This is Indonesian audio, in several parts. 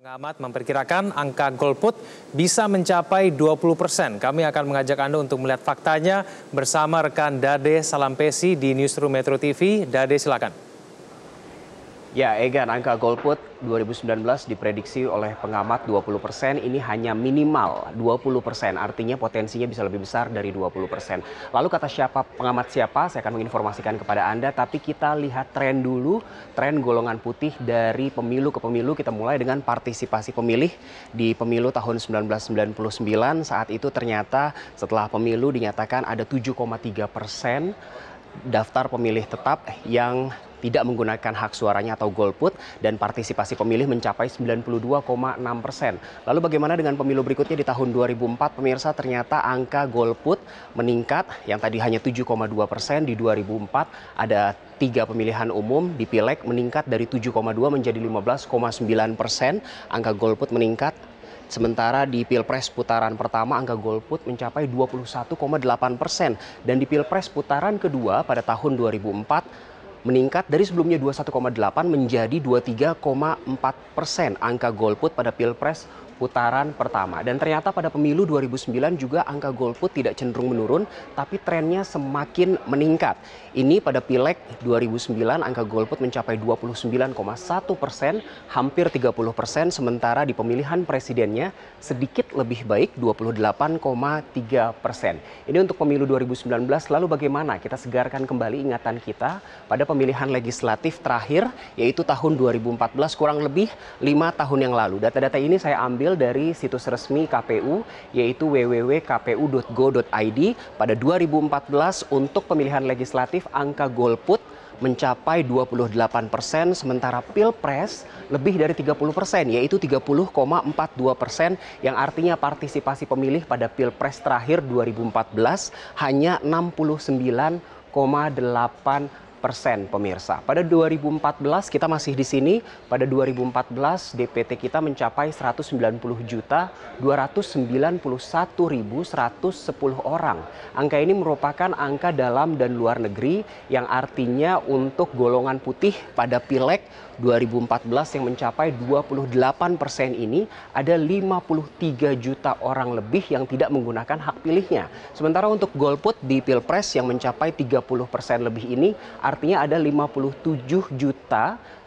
Pengamat memperkirakan angka golput bisa mencapai 20 persen. Kami akan mengajak Anda untuk melihat faktanya bersama rekan Dade Salampesi di Newsroom Metro TV. Dade silakan. Ya, Egan, angka golput 2019 diprediksi oleh pengamat 20 persen, ini hanya minimal 20 persen, artinya potensinya bisa lebih besar dari 20 persen. Lalu kata siapa, pengamat siapa, saya akan menginformasikan kepada Anda, tapi kita lihat tren dulu, tren golongan putih dari pemilu ke pemilu, kita mulai dengan partisipasi pemilih di pemilu tahun 1999, saat itu ternyata setelah pemilu dinyatakan ada 7,3 persen, daftar pemilih tetap yang tidak menggunakan hak suaranya atau golput dan partisipasi pemilih mencapai 92,6 persen. Lalu bagaimana dengan pemilu berikutnya di tahun 2004 pemirsa ternyata angka golput meningkat yang tadi hanya 7,2 persen di 2004 ada tiga pemilihan umum di pileg meningkat dari 7,2 menjadi 15,9 persen. Angka golput meningkat Sementara di Pilpres putaran pertama angka golput mencapai 21,8 persen dan di Pilpres putaran kedua pada tahun 2004 meningkat dari sebelumnya 21,8 menjadi 23,4 persen angka golput pada Pilpres putaran pertama. Dan ternyata pada pemilu 2009 juga angka golput tidak cenderung menurun, tapi trennya semakin meningkat. Ini pada pileg 2009 angka golput mencapai 29,1 persen, hampir 30 persen, sementara di pemilihan presidennya sedikit lebih baik 28,3 persen. Ini untuk pemilu 2019, lalu bagaimana kita segarkan kembali ingatan kita pada pemilihan legislatif terakhir yaitu tahun 2014 kurang lebih lima tahun yang lalu. Data-data ini saya ambil dari situs resmi KPU yaitu www.kpu.go.id pada 2014 untuk pemilihan legislatif angka golput mencapai 28 persen, sementara pilpres lebih dari 30 persen, yaitu 30,42 persen, yang artinya partisipasi pemilih pada pilpres terakhir 2014 hanya 69,8 persen pemirsa. Pada 2014 kita masih di sini. Pada 2014 DPT kita mencapai 190 juta 291.110 orang. Angka ini merupakan angka dalam dan luar negeri yang artinya untuk golongan putih pada pileg 2014 yang mencapai 28 persen ini ada 53 juta orang lebih yang tidak menggunakan hak pilihnya. Sementara untuk golput di pilpres yang mencapai 30 persen lebih ini Artinya ada 57.886.000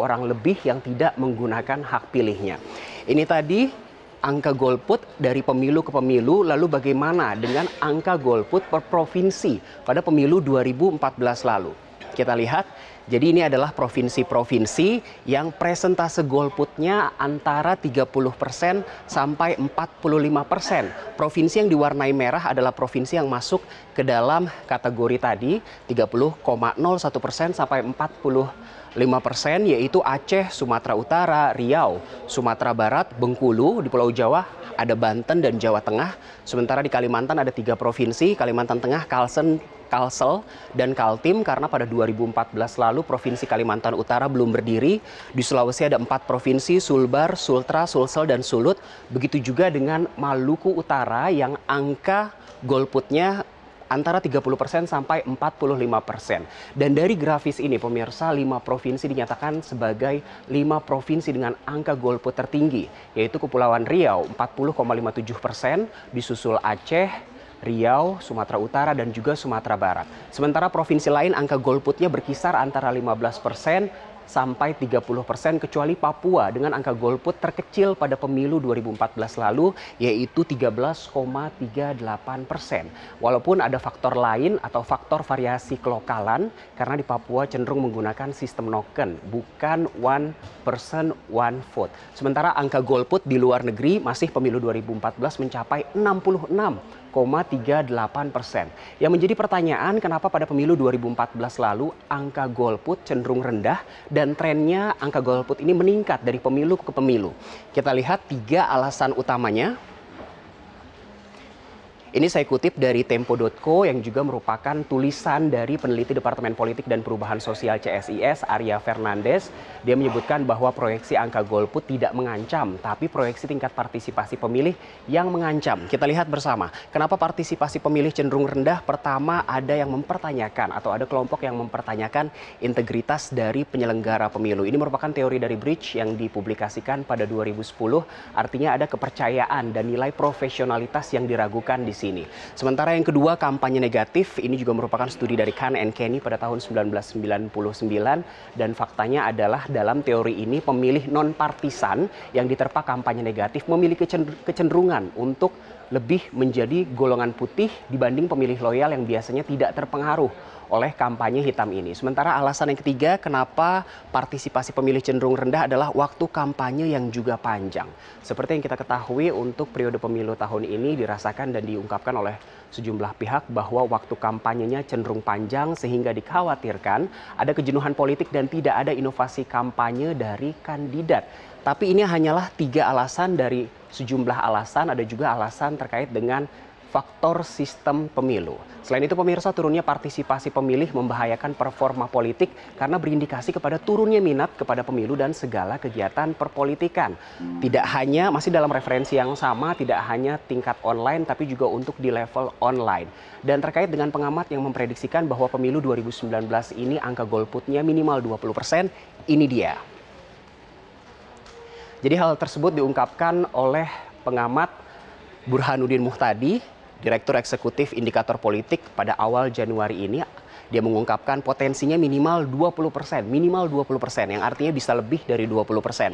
orang lebih yang tidak menggunakan hak pilihnya. Ini tadi angka golput dari pemilu ke pemilu, lalu bagaimana dengan angka golput per provinsi pada pemilu 2014 lalu. Kita lihat jadi ini adalah provinsi-provinsi yang presentase golputnya antara 30% sampai 45%. Provinsi yang diwarnai merah adalah provinsi yang masuk ke dalam kategori tadi 30,01% sampai 45 persen yaitu Aceh, Sumatera Utara, Riau, Sumatera Barat, Bengkulu, di Pulau Jawa ada Banten dan Jawa Tengah. Sementara di Kalimantan ada tiga provinsi, Kalimantan Tengah, Kalsen, Kalsel, dan Kaltim karena pada 2014 lalu lalu Provinsi Kalimantan Utara belum berdiri. Di Sulawesi ada empat provinsi, Sulbar, Sultra, Sulsel, dan Sulut. Begitu juga dengan Maluku Utara yang angka golputnya antara 30% sampai 45%. Dan dari grafis ini pemirsa lima provinsi dinyatakan sebagai lima provinsi dengan angka golput tertinggi yaitu Kepulauan Riau 40,57%, disusul Aceh Riau, Sumatera Utara, dan juga Sumatera Barat. Sementara provinsi lain angka golputnya berkisar antara 15 persen sampai 30 persen kecuali Papua dengan angka golput terkecil pada pemilu 2014 lalu yaitu 13,38 persen. Walaupun ada faktor lain atau faktor variasi kelokalan karena di Papua cenderung menggunakan sistem noken bukan one person one vote. Sementara angka golput di luar negeri masih pemilu 2014 mencapai 66 0,38 persen. Yang menjadi pertanyaan kenapa pada pemilu 2014 lalu angka golput cenderung rendah dan trennya angka golput ini meningkat dari pemilu ke pemilu. Kita lihat tiga alasan utamanya. Ini saya kutip dari Tempo.co yang juga merupakan tulisan dari peneliti Departemen Politik dan Perubahan Sosial CSIS, Arya Fernandes. Dia menyebutkan bahwa proyeksi angka golput tidak mengancam, tapi proyeksi tingkat partisipasi pemilih yang mengancam. Kita lihat bersama, kenapa partisipasi pemilih cenderung rendah? Pertama, ada yang mempertanyakan atau ada kelompok yang mempertanyakan integritas dari penyelenggara pemilu. Ini merupakan teori dari Bridge yang dipublikasikan pada 2010. Artinya ada kepercayaan dan nilai profesionalitas yang diragukan di sini. Sementara yang kedua kampanye negatif ini juga merupakan studi dari Khan and Kenny pada tahun 1999 dan faktanya adalah dalam teori ini pemilih non partisan yang diterpa kampanye negatif memiliki kecenderungan untuk lebih menjadi golongan putih dibanding pemilih loyal yang biasanya tidak terpengaruh oleh kampanye hitam ini. Sementara alasan yang ketiga kenapa partisipasi pemilih cenderung rendah adalah waktu kampanye yang juga panjang. Seperti yang kita ketahui untuk periode pemilu tahun ini dirasakan dan diungkapkan oleh sejumlah pihak bahwa waktu kampanyenya cenderung panjang sehingga dikhawatirkan ada kejenuhan politik dan tidak ada inovasi kampanye dari kandidat. Tapi ini hanyalah tiga alasan dari sejumlah alasan, ada juga alasan terkait dengan faktor sistem pemilu. Selain itu pemirsa turunnya partisipasi pemilih membahayakan performa politik karena berindikasi kepada turunnya minat kepada pemilu dan segala kegiatan perpolitikan. Tidak hanya masih dalam referensi yang sama, tidak hanya tingkat online tapi juga untuk di level online. Dan terkait dengan pengamat yang memprediksikan bahwa pemilu 2019 ini angka golputnya minimal 20%, ini dia. Jadi hal tersebut diungkapkan oleh pengamat Burhanuddin Muhtadi Direktur Eksekutif Indikator Politik pada awal Januari ini dia mengungkapkan potensinya minimal 20%, persen, minimal 20% persen yang artinya bisa lebih dari 20%. persen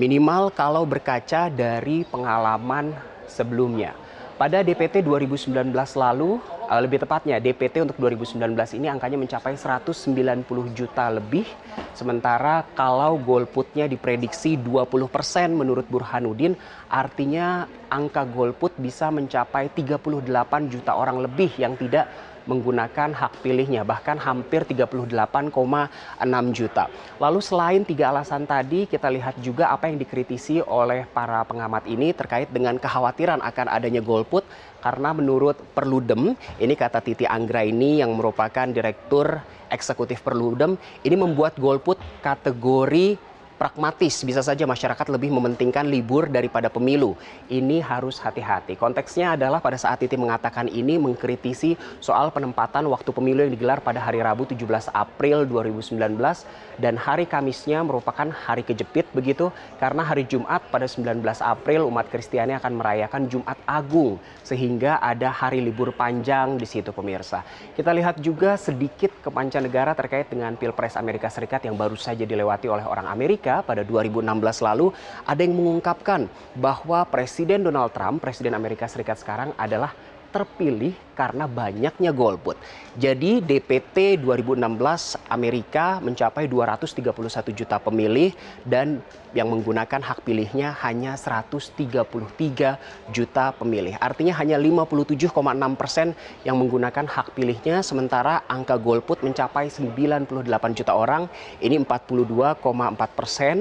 Minimal kalau berkaca dari pengalaman sebelumnya. Pada DPT 2019 lalu, eh, lebih tepatnya DPT untuk 2019 ini angkanya mencapai 190 juta lebih. Sementara kalau golputnya diprediksi 20 persen menurut Burhanuddin, artinya angka golput bisa mencapai 38 juta orang lebih yang tidak menggunakan hak pilihnya bahkan hampir 38,6 juta. Lalu selain tiga alasan tadi kita lihat juga apa yang dikritisi oleh para pengamat ini terkait dengan kekhawatiran akan adanya golput karena menurut Perludem ini kata Titi Anggraini yang merupakan direktur eksekutif Perludem ini membuat golput kategori pragmatis, bisa saja masyarakat lebih mementingkan libur daripada pemilu. Ini harus hati-hati. Konteksnya adalah pada saat Titi mengatakan ini mengkritisi soal penempatan waktu pemilu yang digelar pada hari Rabu 17 April 2019 dan hari Kamisnya merupakan hari kejepit begitu karena hari Jumat pada 19 April umat Kristiani akan merayakan Jumat Agung sehingga ada hari libur panjang di situ pemirsa. Kita lihat juga sedikit kepancanegara negara terkait dengan Pilpres Amerika Serikat yang baru saja dilewati oleh orang Amerika Amerika pada 2016 lalu ada yang mengungkapkan bahwa Presiden Donald Trump, Presiden Amerika Serikat sekarang adalah terpilih karena banyaknya golput. Jadi DPT 2016 Amerika mencapai 231 juta pemilih dan yang menggunakan hak pilihnya hanya 133 juta pemilih. Artinya hanya 57,6 persen yang menggunakan hak pilihnya sementara angka golput mencapai 98 juta orang. Ini 42,4 persen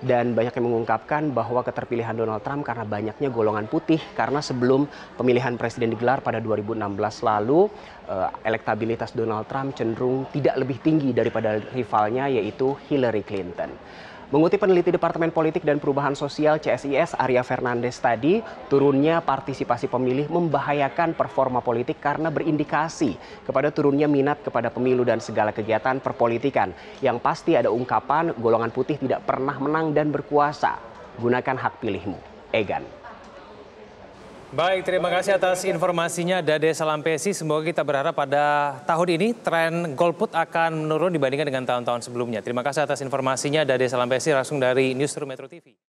dan banyak yang mengungkapkan bahwa keterpilihan Donald Trump karena banyaknya golongan putih karena sebelum pemilihan presiden digelar pada 2016 lalu eh, elektabilitas Donald Trump cenderung tidak lebih tinggi daripada rivalnya yaitu Hillary Clinton. Mengutip peneliti Departemen Politik dan Perubahan Sosial CSIS Arya Fernandes tadi, turunnya partisipasi pemilih membahayakan performa politik karena berindikasi kepada turunnya minat kepada pemilu dan segala kegiatan perpolitikan. Yang pasti ada ungkapan golongan putih tidak pernah menang dan berkuasa. Gunakan hak pilihmu. Egan. Baik, terima kasih atas informasinya Dade Salampesi. Semoga kita berharap pada tahun ini tren golput akan menurun dibandingkan dengan tahun-tahun sebelumnya. Terima kasih atas informasinya Dade Salampesi langsung dari Newsroom Metro TV.